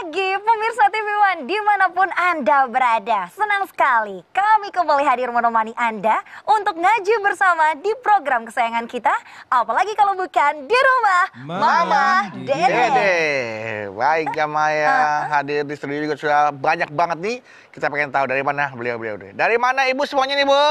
pagi pemirsa TV One dimanapun Anda berada. Senang sekali kami kembali hadir menemani Anda untuk ngaji bersama di program kesayangan kita. Apalagi kalau bukan di rumah Mama, Mama Dede. Baik ya Maya ah. hadir di studio juga sudah banyak banget nih. Kita pengen tahu dari mana beliau-beliau. Dari mana Ibu semuanya nih Bu?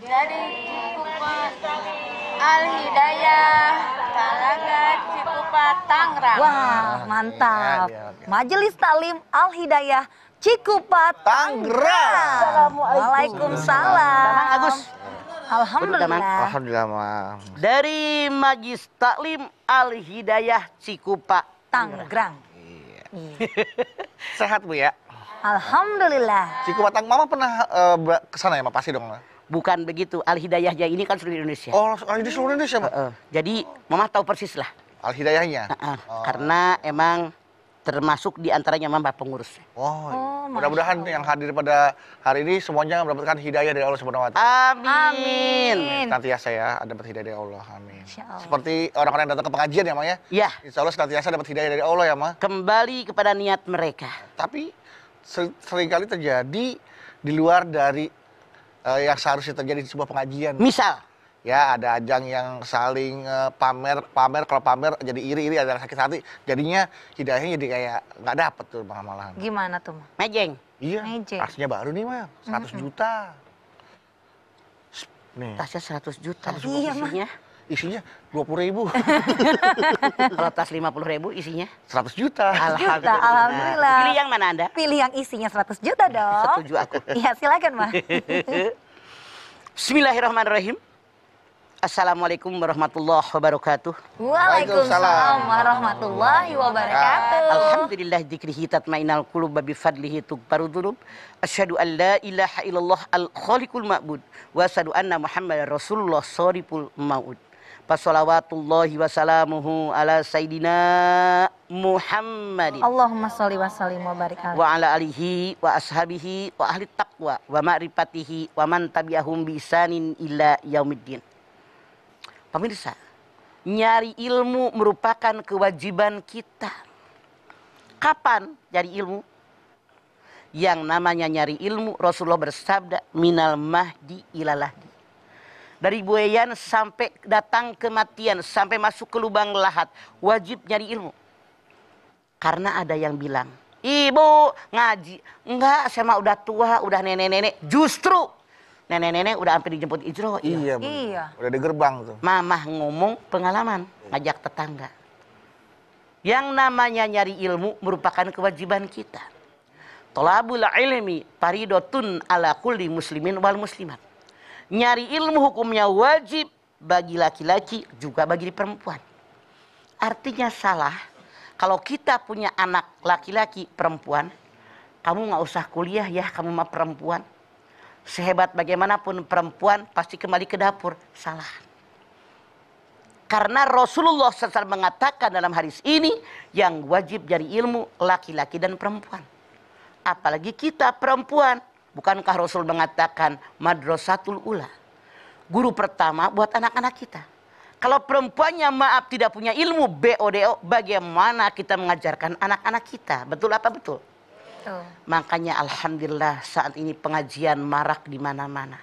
Dari Al Hidayah Tangerang. Wah, mantap. Iya, iya, iya. Majelis Talim Al Hidayah Cikupa Tangerang. Assalamualaikum salam Agus. Alhamdulillah. Alhamdulillah. Dari Majelis Taklim Al Hidayah Cikupa Tangerang. Iya. Sehat Bu ya? Alhamdulillah. Cikupa Tangerang Mama pernah uh, ke sana ya, Mama pasti dong. Bukan begitu, Al hidayah ya ini kan seluruh Indonesia. Oh, oh ini seluruh Indonesia, Pak. Uh, uh. Jadi, Mama tahu persis lah. Al Hidayahnya. Uh ah, -uh. Ah. Oh. Karena emang termasuk diantaranya memang pengurus. Oh, iya. oh mudah-mudahan yang hadir pada hari ini semuanya mendapatkan hidayah dari Allah Subhanahu Wa Taala. Amin. Nanti ya, saya dapat hidayah dari Allah. Amin. Allah. Seperti orang-orang yang datang ke pengajian ya, Ma ya. Iya. Insya Allah saya dapat hidayah dari Allah ya, Ma. Kembali kepada niat mereka. Tapi seringkali terjadi di luar dari uh, yang seharusnya terjadi di sebuah pengajian. Misal ya ada ajang yang saling eh, pamer pamer kalau pamer jadi iri iri ada sakit hati jadinya hidayahnya jadi kayak nggak dapet tuh malah malah gimana tuh mah mejeng iya mejeng tasnya baru nih mah 100 mm -hmm. juta nih tasnya 100 juta 100 iya isinya isinya dua puluh ribu kalau tas lima puluh ribu isinya 100 juta alhamdulillah. Juta, alhamdulillah pilih yang mana anda pilih yang isinya 100 juta dong setuju aku iya silakan mah Bismillahirrahmanirrahim Assalamualaikum warahmatullahi wabarakatuh. Waalaikumsalam warahmatullahi wabarakatuh. Alhamdulillah dzikrihi tatmainal qulub bi fadlihi tughfaru dzunub. Asyhadu an la ilaha illallah al khaliqul ma'bud wa asyhadu anna Muhammadar Rasulullah sariful maud. Fasolawatullahi wasalamuhu ala sayidina Muhammadin. Allahumma sholli wa sallim wa barik Wa ala alihi wa ashabihi wa ahli taqwa wa ma'rifatihi wa man tabi'ahum bi isanin ila yaumiddin. Pemirsa, nyari ilmu merupakan kewajiban kita. Kapan nyari ilmu? Yang namanya nyari ilmu, Rasulullah bersabda, minal mahdi ilalahdi. Dari buayan sampai datang kematian, sampai masuk ke lubang lahat, wajib nyari ilmu. Karena ada yang bilang, ibu ngaji. Enggak, saya mah udah tua, udah nenek-nenek. Justru nenek-nenek udah hampir dijemput Ijro. Iya, iya, iya. Udah di gerbang tuh. Mamah ngomong pengalaman, ngajak tetangga. Yang namanya nyari ilmu merupakan kewajiban kita. Tolabul ilmi paridotun ala kulli muslimin wal muslimat. Nyari ilmu hukumnya wajib bagi laki-laki juga bagi perempuan. Artinya salah kalau kita punya anak laki-laki perempuan, kamu nggak usah kuliah ya, kamu mah perempuan sehebat bagaimanapun perempuan pasti kembali ke dapur. Salah. Karena Rasulullah SAW mengatakan dalam hadis ini yang wajib jadi ilmu laki-laki dan perempuan. Apalagi kita perempuan. Bukankah Rasul mengatakan madrasatul ula. Guru pertama buat anak-anak kita. Kalau perempuannya maaf tidak punya ilmu BODO bagaimana kita mengajarkan anak-anak kita? Betul apa betul? Makanya alhamdulillah saat ini pengajian marak di mana-mana.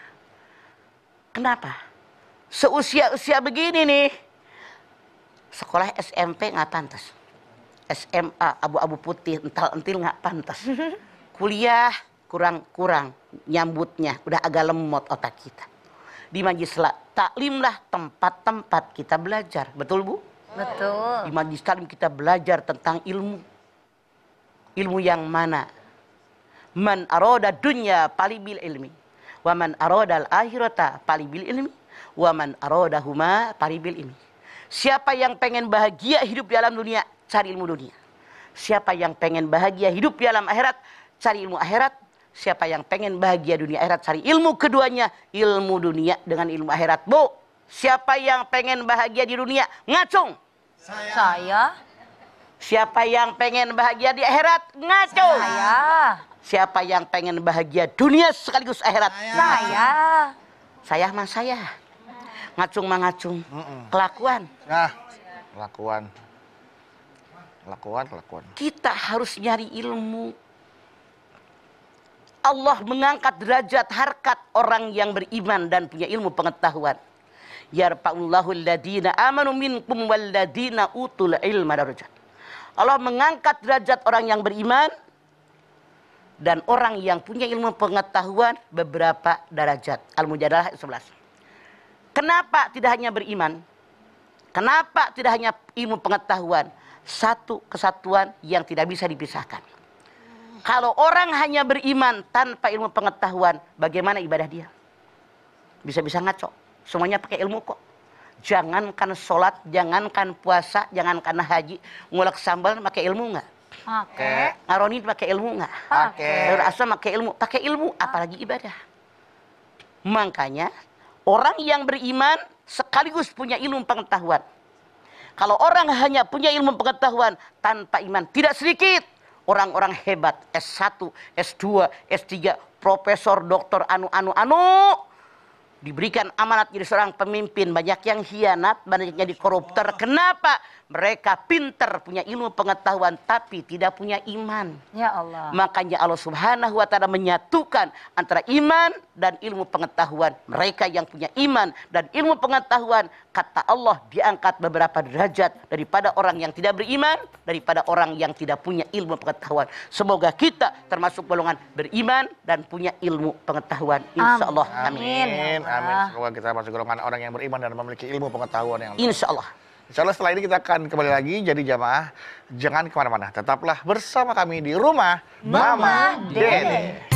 Kenapa? Seusia-usia begini nih. Sekolah SMP nggak pantas. SMA abu-abu putih ental-entil nggak pantas. Kuliah kurang-kurang nyambutnya, udah agak lemot otak kita. Di majlis lah tempat-tempat kita belajar, betul Bu? Betul. Di majlis taklim kita belajar tentang ilmu ilmu yang mana? Man aroda dunya palibil ilmi. Wa man aroda al-akhirata palibil ilmi. Wa man aroda huma palibil ilmi. Siapa yang pengen bahagia hidup di alam dunia, cari ilmu dunia. Siapa yang pengen bahagia hidup di alam akhirat, cari ilmu akhirat. Siapa yang pengen bahagia dunia akhirat, cari ilmu keduanya. Ilmu dunia dengan ilmu akhirat. Bu, siapa yang pengen bahagia di dunia, ngacung. Saya. Saya. Siapa yang pengen bahagia di akhirat? Ngaco. Saya. Siapa yang pengen bahagia dunia sekaligus akhirat? Saya. Saya, saya mah saya. Ngacung mah ngacung. Kelakuan. Nah, kelakuan. Kelakuan, kelakuan. Kita harus nyari ilmu. Allah mengangkat derajat harkat orang yang beriman dan punya ilmu pengetahuan yarfa'ullahu alladina amanu minkum walladina utul ilma darajat. Allah mengangkat derajat orang yang beriman dan orang yang punya ilmu pengetahuan beberapa derajat. Al-Mujadalah 11. Kenapa tidak hanya beriman? Kenapa tidak hanya ilmu pengetahuan? Satu kesatuan yang tidak bisa dipisahkan. Kalau orang hanya beriman tanpa ilmu pengetahuan, bagaimana ibadah dia? Bisa-bisa ngaco. Semuanya pakai ilmu kok jangankan sholat, jangankan puasa, jangankan haji, ngulek sambal pakai ilmu nggak? Oke. Okay. Ngaronin pakai ilmu nggak? Oke. Okay. Asma pakai ilmu, pakai ilmu, ah. apalagi ibadah. Makanya orang yang beriman sekaligus punya ilmu pengetahuan. Kalau orang hanya punya ilmu pengetahuan tanpa iman, tidak sedikit orang-orang hebat S1, S2, S3, profesor, doktor, anu-anu, anu, anu, anu diberikan amanat jadi seorang pemimpin banyak yang hianat banyak yang dikoruptor oh. kenapa mereka pinter punya ilmu pengetahuan tapi tidak punya iman ya Allah makanya Allah Subhanahu wa taala menyatukan antara iman dan ilmu pengetahuan mereka yang punya iman dan ilmu pengetahuan kata Allah diangkat beberapa derajat daripada orang yang tidak beriman daripada orang yang tidak punya ilmu pengetahuan semoga kita termasuk golongan beriman dan punya ilmu pengetahuan insyaallah amin, amin. Amin. Semoga kita masuk golongan orang yang beriman dan memiliki ilmu pengetahuan yang. Insya Allah. Insya Allah setelah ini kita akan kembali lagi jadi jamaah. Jangan kemana-mana, tetaplah bersama kami di rumah Mama, Mama Dede. Dede.